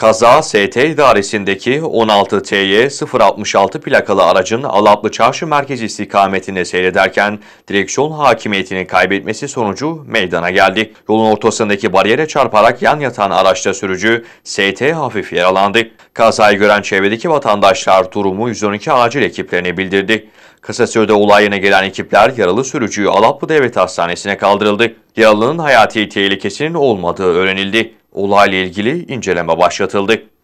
Kaza ST idaresindeki 16TY066 plakalı aracın Alaplı Çarşı merkezi istikametinde seyrederken direksiyon hakimiyetini kaybetmesi sonucu meydana geldi. Yolun ortasındaki bariyere çarparak yan yatan araçta sürücü ST hafif yaralandı. Kazayı gören çevredeki vatandaşlar durumu 112 acil ekiplerine bildirdi. Kısa sürede olayına gelen ekipler yaralı sürücüyü Alaplı Devlet Hastanesi'ne kaldırıldı. Yaralının hayati tehlikesinin olmadığı öğrenildi. Olayla ilgili inceleme başlatıldı.